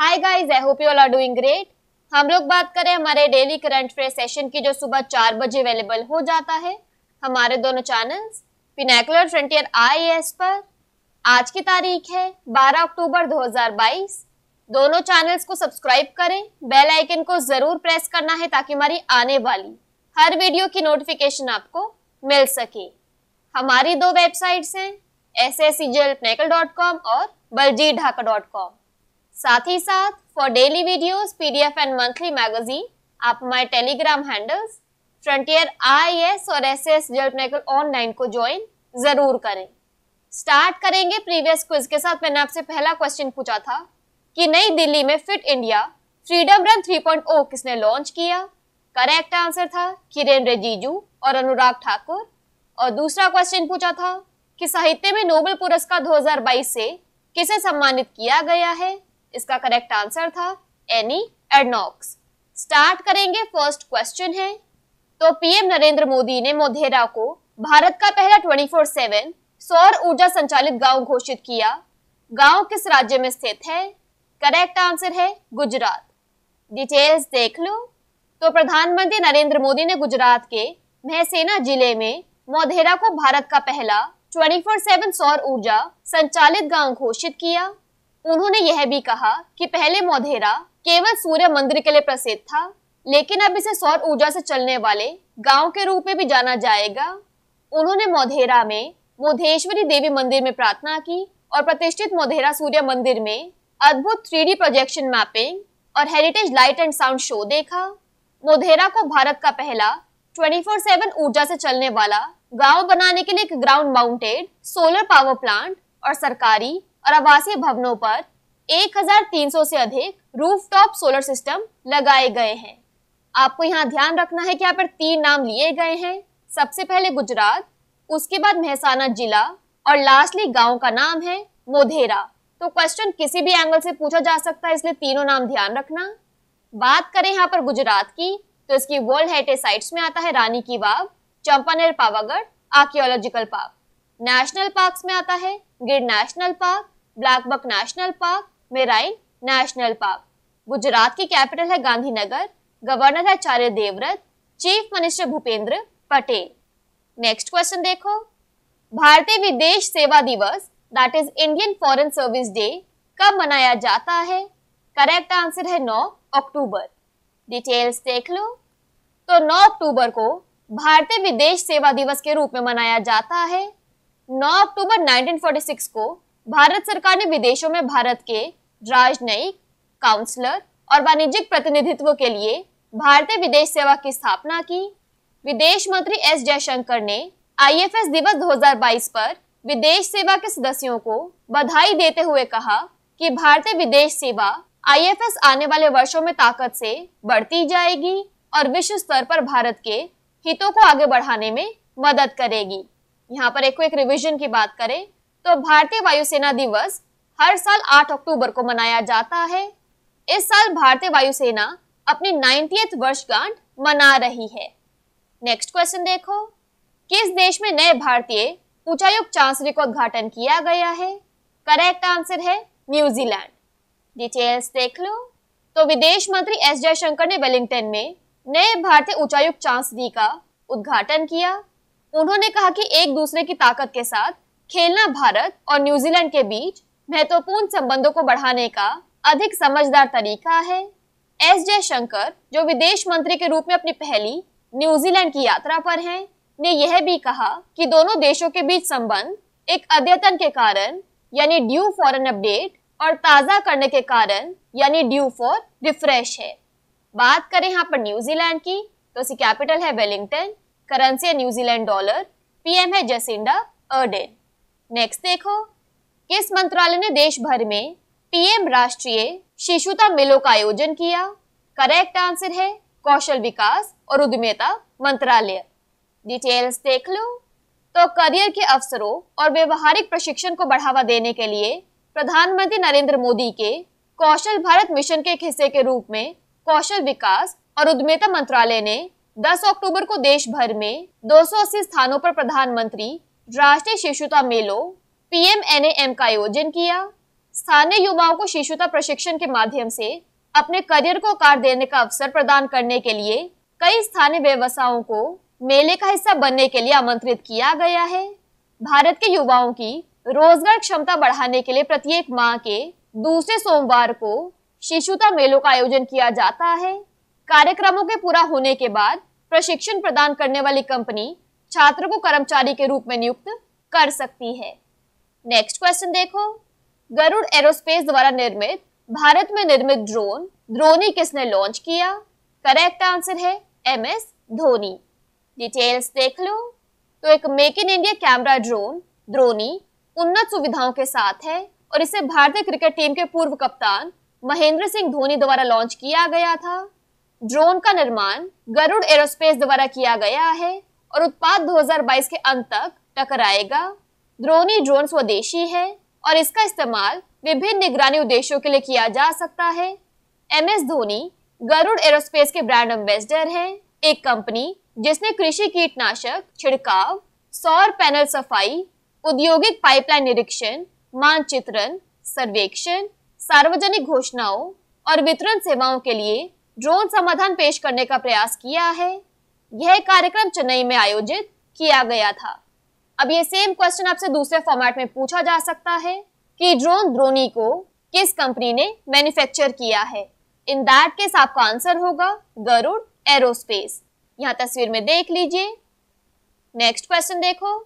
Hi guys I hope you all are doing great हम लोग बात करें हमारे डेली करंट अफेयर सेशन की जो सुबह चार बजे अवेलेबल हो जाता है हमारे दोनों चैनल्स पिनाकुलर फ्रंटियर आई पर आज की तारीख है 12 अक्टूबर 2022 दोनों चैनल्स को सब्सक्राइब करें बेल आइकन को जरूर प्रेस करना है ताकि हमारी आने वाली हर वीडियो की नोटिफिकेशन आपको मिल सके हमारी दो वेबसाइट्स हैं S S C G L और बलजीत ढाका डॉट कॉम साथ ही साथ for daily videos, PDF and monthly magazine आप हमारे टेलीग्राम हैंडल्स फ्रंटियर आईएएस और एसएएस जेल ऑनलाइन को ज्वाइन जरूर करें स्टार्ट करेंगे प्रीवियस क्विज के साथ मैंने आपसे पहला क्वेश्चन पूछा था कि नई दिल्ली में फिट इंडिया फ्रीडम रन 3.0 किसने लॉन्च किया करेक्ट आंसर था किरेन रिजिजू और अनुराग ठाकुर और दूसरा क्वेश्चन पूछा था कि साहित्य में नोबेल पुरस्कार 2022 से किसे सम्मानित किया गया है इसका करेक्ट आंसर था एनी एडनॉक्स स्टार्ट करेंगे फर्स्ट क्वेश्चन है तो पीएम नरेंद्र मोदी ने मोधेरा को भारत का पहला 24/7 सौर ऊर्जा संचालित गांव घोषित किया गांव किस राज्य में स्थित है करेक्ट आंसर है गुजरात डिटेल्स देख लो तो प्रधानमंत्री नरेंद्र मोदी ने गुजरात के महसेना जिले में मोधेरा को भारत का पहला 24/7 सौर ऊर्जा संचालित गांव घोषित किया तो उन्होंने यह भी कहा कि पहले मोधेरा केवल सूर्य मंदिर के लिए प्रसिद्ध था लेकिन अब इसे सौर ऊर्जा से चलने वाले गांव के रूप में भी जाना जाएगा उन्होंने मोधेरा में मोधेश्वरी देवी मंदिर में प्रार्थना की और प्रतिष्ठित मोधेरा सूर्य मंदिर में अद्भुत थ्री प्रोजेक्शन मैपिंग और heritage light and sound show देखा मोधेरा को भारत का पहला 24/7 ऊर्जा से चलने वाला गांव बनाने के लिए एक ground mounted solar power plant और सरकारी और आवासीय भवनों पर 1,300 से अधिक रूफटॉप सोलर सिस्टम लगाए गए हैं आपको यहाँ ध्यान रखना है कि यहाँ पर तीन नाम लिए गए हैं सबसे पहले गुजरात उसके बाद मेहसाना जिला और लास्टली गांव का नाम है मोधेरा तो क्वेश्चन किसी भी एंगल से पूछा जा सकता है इसलिए तीनों नाम ध्यान रखना बात करें यहाँ पर गुजरात की तो इसकी वर्ल्ड हेरिटेज साइट्स में आता है Rani ki Vav Champaner Pavagadh archaeological park national parks में आता है Gir national park blackbuck national park marine national park Gujarat की कैपिटल है गांधीनगर गवर्नर है Acharya Devvrat chief minister Bhupendra Patel next question देखो भारतीय विदेश सेवा दिवस that is Indian foreign service day कब मनाया जाता है करेक्ट आंसर है 9 अक्टूबर डिटेल्स देख लो तो 9 अक्टूबर को भारतीय विदेश सेवा दिवस के रूप में मनाया जाता है 9 अक्टूबर 1946 को भारत सरकार ने विदेशों में भारत के राजनयिक काउंसलर और वाणिज्यिक प्रतिनिधित्व के लिए भारतीय विदेश सेवा की स्थापना की विदेश मंत्री एस जयशंकर ने आईएफएस दिवस 2022 पर विदेश सेवा के सदस्यों को बधाई देते हुए कहा कि भारतीय विदेश सेवा आईएफएस आने वाले वर्षों में ताकत से बढ़ती जाएगी और विश्व स्तर पर भारत के हितों को आगे बढ़ाने में मदद करेगी यहाँ पर एक क्विक रिविजन की बात करें तो भारतीय वायुसेना दिवस हर साल 8 अक्टूबर को मनाया जाता है इस साल भारतीय वायुसेना अपनी नाइनटी वर्षगांठ मना रही है नेक्स्ट क्वेश्चन देखो किस देश में नए भारतीय उच्चायुक्त चांसरी को उद्घाटन किया गया है करेक्ट आंसर है न्यूजीलैंड डिटेल्स देख लो तो विदेश मंत्री एस जयशंकर ने वेलिंगटन में नए भारतीय उच्चायुक्त चांसरी का उद्घाटन किया उन्होंने कहा कि एक दूसरे की ताकत के साथ खेलना भारत और न्यूजीलैंड के बीच महत्वपूर्ण संबंधों को बढ़ाने का अधिक समझदार तरीका है एस जयशंकर जो विदेश मंत्री के रूप में अपनी पहली न्यूजीलैंड की यात्रा पर हैं, ने यह भी कहा कि दोनों देशों के बीच संबंध एक अद्यतन के कारण यानी ड्यू फॉर एन अपडेट और ताजा करने के कारण यानी ड्यू फॉर रिफ्रेश है बात करें यहाँ पर न्यूजीलैंड की तो उसकी कैपिटल है वेलिंगटन करेंसी है न्यूजीलैंड डॉलर पीएम है जसिंडा अर्डेन नेक्स्ट देखो किस मंत्रालय ने देश भर में पीएम राष्ट्रीय शिशुता मेलों का आयोजन किया करेक्ट आंसर है कौशल विकास और उद्यमिता मंत्रालय डिटेल्स देख लो तो करियर के अवसरों और व्यवहारिक प्रशिक्षण को बढ़ावा देने के लिए प्रधानमंत्री नरेंद्र मोदी के कौशल भारत मिशन के एक हिस्से के रूप में कौशल विकास और उद्यमिता मंत्रालय ने 10 अक्टूबर को देश भर में दो स्थानों पर प्रधानमंत्री राष्ट्रीय शिशुता मेलो पीएमएनएएम का आयोजन किया स्थानीय युवाओं को शिशुता प्रशिक्षण के माध्यम से अपने करियर को आकार देने का अवसर प्रदान करने के लिए कई स्थानीय व्यवसायों को मेले का हिस्सा बनने के लिए आमंत्रित किया गया है भारत के युवाओं की रोजगार क्षमता बढ़ाने के लिए प्रत्येक माह के दूसरे सोमवार को शिशुता मेलों का आयोजन किया जाता है कार्यक्रमों के पूरा होने के बाद प्रशिक्षण प्रदान करने वाली कंपनी छात्र को कर्मचारी के रूप में नियुक्त कर सकती है नेक्स्ट क्वेश्चन देखो गरुड़ एरोस्पेस द्वारा निर्मित भारत में निर्मित ड्रोन द्रोनी किसने लॉन्च किया करेक्ट आंसर है एम एस धोनी डिटेल्स देख लो तो एक make in India camera drone Droni उन्नत सुविधाओं के साथ है और इसे भारतीय क्रिकेट टीम के पूर्व कप्तान महेंद्र सिंह धोनी द्वारा लॉन्च किया गया था ड्रोन का निर्माण गरुड़ एरोस्पेस द्वारा किया गया है और उत्पाद 2022 के अंत तक टकराएगा द्रोणी ड्रोन स्वदेशी है और इसका इस्तेमाल विभिन्न निगरानी उद्देश्यों के लिए किया जा सकता है M S Dhoni Garuda aerospace के ब्रांड एम्बेसडर हैं एक कंपनी जिसने कृषि कीटनाशक छिड़काव सौर पैनल सफाई औद्योगिक पाइपलाइन निरीक्षण मानचित्रण सर्वेक्षण सार्वजनिक घोषणाओं और वितरण सेवाओं के लिए ड्रोन समाधान पेश करने का प्रयास किया है यह कार्यक्रम चेन्नई में आयोजित किया गया था अब ये सेम क्वेश्चन आपसे दूसरे फॉर्मेट में पूछा जा सकता है कि ड्रोन द्रोणी को किस कंपनी ने मैन्युफैक्चर किया है इन दैट केस आपका आंसर होगा गरुड़ एरोस्पेस यहाँ तस्वीर में देख लीजिए नेक्स्ट क्वेश्चन देखो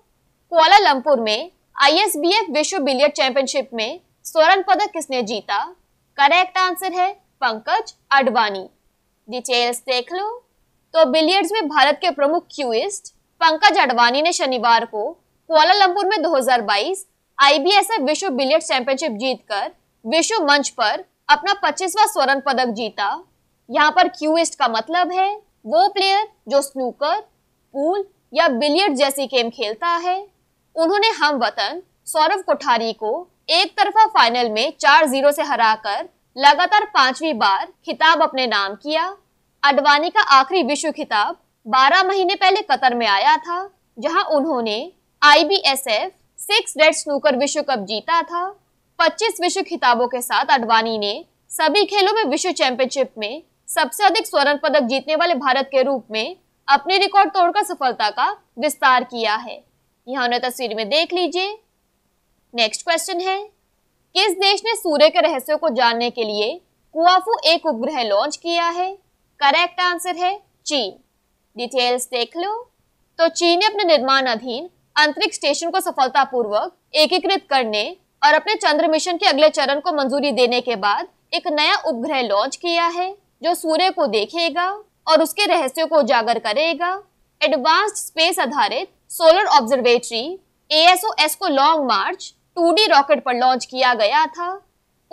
कोलालंपुर में आईएसबीएफ विश्व बिलियर्ड चैंपियनशिप में स्वर्ण पदक किसने जीता करेक्ट आंसर है पंकज अडवाणी डिटेल्स देख लो तो बिलियर्ड्स में भारत के प्रमुख क्यूइस्ट पंकज अडवाणी ने शनिवार को कोलालंपुर में 2022 आईबीएसएफ विश्व बिलियर्ड चैंपियनशिप जीतकर विश्व मंच पर अपना 25वां स्वर्ण पदक जीता यहाँ पर क्यूइस्ट का मतलब है वो प्लेयर जो स्नूकर पूल या बिलियर्ड जैसी गेम खेलता है उन्होंने हम वतन सौरभ कोठारी को एक तरफा फाइनल में चार जीरो से हराकर लगातार पांचवी बार खिताब अपने नाम किया अडवाणी का आखिरी विश्व खिताब 12 महीने पहले कतर में आया था जहां उन्होंने आईबीएसएफ सिक्स डेड स्नूकर विश्व कप जीता था 25 विश्व खिताबों के साथ अडवाणी ने सभी खेलों में विश्व चैंपियनशिप में सबसे अधिक स्वर्ण पदक जीतने वाले भारत के रूप में अपने रिकॉर्ड तोड़कर सफलता का विस्तार किया है यहाँ उन्हें तस्वीर में देख लीजिए नेक्स्ट क्वेश्चन है किस देश ने सूर्य के रहस्यों को जानने के लिए कुआफू एक उपग्रह लॉन्च किया है करेक्ट आंसर है चीन डिटेल्स देख लो तो चीन ने अपने निर्माण अधीन अंतरिक्ष स्टेशन को सफलतापूर्वक एकीकृत करने और अपने चंद्र मिशन के अगले चरण को मंजूरी देने के बाद एक नया उपग्रह लॉन्च किया है जो सूर्य को देखेगा और उसके रहस्यों को उजागर करेगा एडवांस्ड स्पेस आधारित सोलर ऑब्जर्वेटरी एएसओएस को लॉन्ग मार्च 2D रॉकेट पर लॉन्च किया गया था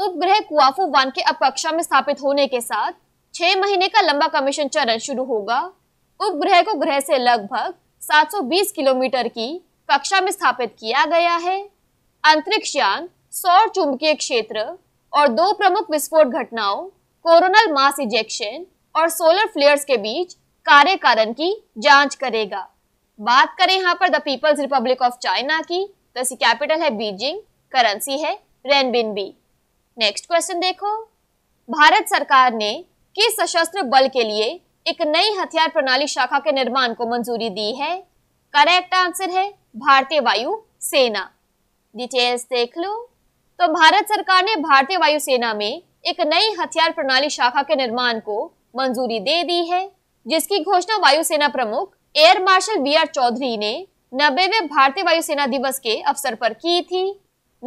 उपग्रह कुआफू वन के अपकक्षा में स्थापित होने के साथ छह महीने का लंबा कमीशन चरण शुरू होगा उपग्रह को ग्रह से लगभग 720 किलोमीटर की कक्षा में स्थापित किया गया है अंतरिक्ष यान सौर चुंबकीय क्षेत्र और दो प्रमुख विस्फोट घटनाओं कोरोनल मास इजेक्शन और सोलर फ्लेयर्स के बीच कार्य कारण की जांच करेगा बात करें यहाँ पर the People's Republic of China की तो इसकी कैपिटल है बीजिंग करेंसी है रेनबिन बी नेक्स्ट क्वेश्चन देखो भारत सरकार ने कि सशस्त्र बल के लिए एक नई हथियार प्रणाली शाखा के निर्माण को मंजूरी दी है करेक्ट आंसर है भारतीय वायु सेना डिटेल्स देख लो तो भारत सरकार ने भारतीय वायु सेना में एक नई हथियार प्रणाली शाखा के निर्माण को मंजूरी दे दी है जिसकी घोषणा वायुसेना प्रमुख air marshal B R Chaudhari ने नब्बेवे भारतीय वायुसेना दिवस के अवसर पर की थी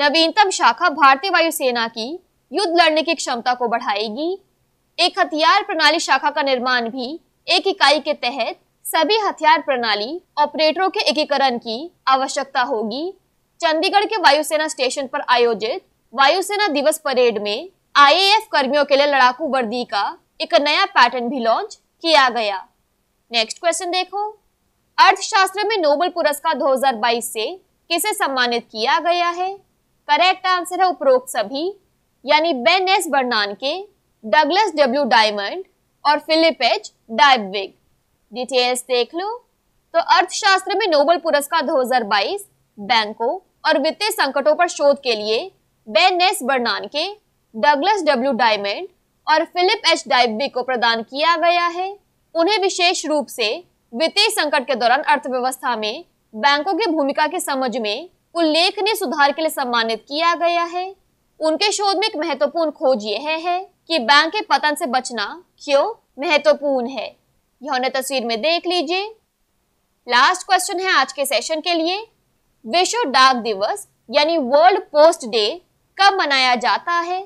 नवीनतम शाखा भारतीय वायुसेना की युद्ध लड़ने की क्षमता को बढ़ाएगी एक हथियार प्रणाली शाखा का निर्माण भी एक इकाई के तहत सभी हथियार प्रणाली ऑपरेटरों के एकीकरण की आवश्यकता होगी चंडीगढ़ के वायुसेना स्टेशन पर आयोजित वायुसेना दिवस परेड में आईएएफ कर्मियों के लिए लड़ाकू वर्दी का एक नया पैटर्न भी लॉन्च किया गया नेक्स्ट क्वेश्चन देखो अर्थशास्त्र में नोबल पुरस्कार 2022 से किसे सम्मानित किया गया है करेक्ट आंसर है उपरोक्त सभी यानी Ben S Bernanke Douglas W Diamond और फिलिप एच डाइबविग डिटेल्स देख लो तो अर्थशास्त्र में नोबल पुरस्कार 2022 बैंकों और वित्तीय संकटों पर शोध के लिए Ben S Bernanke Douglas W Diamond और फिलिप एच डाइबविग को प्रदान किया गया है उन्हें विशेष रूप से वित्तीय संकट के दौरान अर्थव्यवस्था में बैंकों की भूमिका के समझ में उल्लेखनीय सुधार के लिए सम्मानित किया गया है उनके शोध में एक महत्वपूर्ण खोज यह है कि बैंक के पतन से बचना क्यों महत्वपूर्ण है यह उन्हें तस्वीर में देख लीजिए लास्ट क्वेश्चन है आज के सेशन के लिए विश्व डाक दिवस यानी वर्ल्ड पोस्ट डे कब मनाया जाता है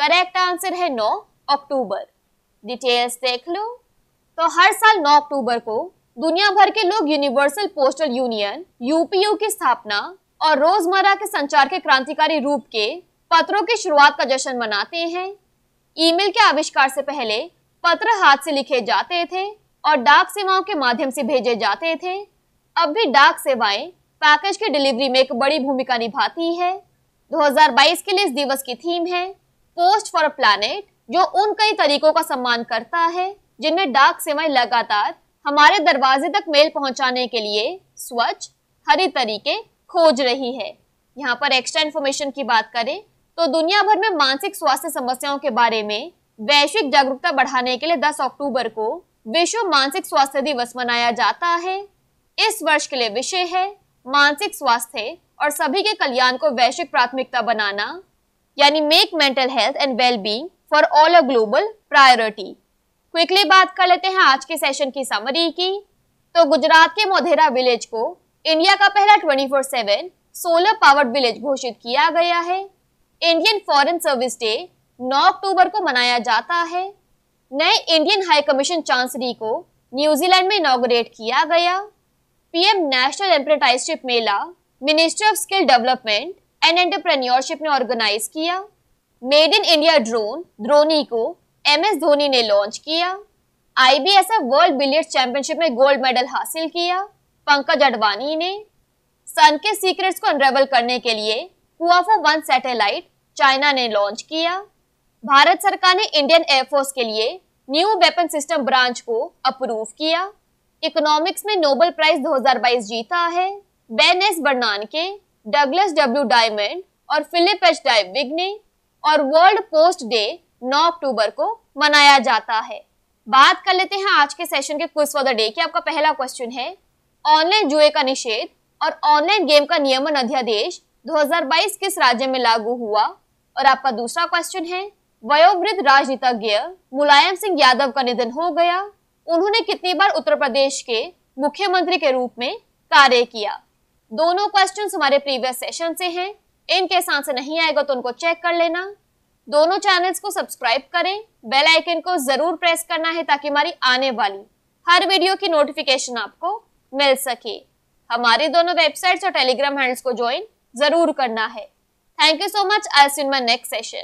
करेक्ट आंसर है 9 अक्टूबर डिटेल्स देख लो तो हर साल 9 अक्टूबर को दुनिया भर के लोग यूनिवर्सल पोस्टल यूनियन यूपीयू की स्थापना और रोजमर्रा के संचार के क्रांतिकारी रूप के पत्रों की शुरुआत का जश्न मनाते हैं ईमेल के आविष्कार से पहले पत्र हाथ से लिखे जाते थे और डाक सेवाओं के माध्यम से भेजे जाते थे अब भी डाक सेवाएं पैकेज की डिलीवरी में एक बड़ी भूमिका निभाती है 2022 के लिए इस दिवस की थीम है पोस्ट फॉर प्लानिट जो उन कई तरीकों का सम्मान करता है जिनमें डाक सेवाएं लगातार हमारे दरवाजे तक मेल पहुंचाने के लिए स्वच्छ हरी तरीके खोज रही है यहाँ पर एक्स्ट्रा इन्फॉर्मेशन की बात करें तो दुनिया भर में मानसिक स्वास्थ्य समस्याओं के बारे में वैश्विक जागरूकता बढ़ाने के लिए 10 अक्टूबर को विश्व मानसिक स्वास्थ्य दिवस मनाया जाता है इस वर्ष के लिए विषय है मानसिक स्वास्थ्य और सभी के कल्याण को वैश्विक प्राथमिकता बनाना यानी make mental health and well being for all a global priority quickly बात कर लेते हैं आज के सेशन की समरी की तो गुजरात के मोधेरा विलेज को इंडिया का पहला twenty four seven solar powered village घोषित किया गया है इंडियन फॉरेन सर्विस डे 9 अक्टूबर को मनाया जाता है नए इंडियन हाई कमीशन चांसरी को न्यूजीलैंड में इनोग्रेट किया गया पीएम नेशनल एम्प्रेंटाइजशिप मेला ministry of skill development and entrepreneurship ने ऑर्गेनाइज किया made in India drone Droni को एम एस धोनी ने लॉन्च किया I B S F world billiard championship में गोल्ड मेडल हासिल किया पंकज अडवाणी ने सन के सीक्रेट्स को अनरेवल करने के लिए कुआफो वन सैटेलाइट चाइना ने लॉन्च किया भारत सरकार ने इंडियन एयरफोर्स के लिए न्यू वेपन सिस्टम ब्रांच को अप्रूव किया इकोनॉमिक्स में नोबेल प्राइज 2022 जीता है Ben S Bernanke Douglas W Diamond और फिलिप एच डाइविग ने और वर्ल्ड पोस्ट डे 9 अक्टूबर को मनाया जाता है बात कर लेते हैं आज के सेशन के कुछ फॉर द डे की आपका पहला क्वेश्चन है ऑनलाइन जुए का निषेध और ऑनलाइन गेम का नियमन अध्यादेश 2022 किस राज्य में लागू हुआ और आपका दूसरा क्वेश्चन है वयोवृद्ध राजनीतिज्ञ मुलायम सिंह यादव का निधन हो गया उन्होंने कितनी बार उत्तर प्रदेश के मुख्यमंत्री के रूप में कार्य किया दोनों क्वेश्चन हमारे प्रीवियस सेशन से हैं इनके साथ से नहीं आएगा तो उनको चेक कर लेना दोनों चैनल्स को सब्सक्राइब करें बेल आइकन को जरूर प्रेस करना है ताकि हमारी आने वाली हर वीडियो की नोटिफिकेशन आपको मिल सके हमारी दोनों वेबसाइट्स और टेलीग्राम हैंडल्स को ज्वाइन जरूर करना है Thank you so much. I'll see you in my next session.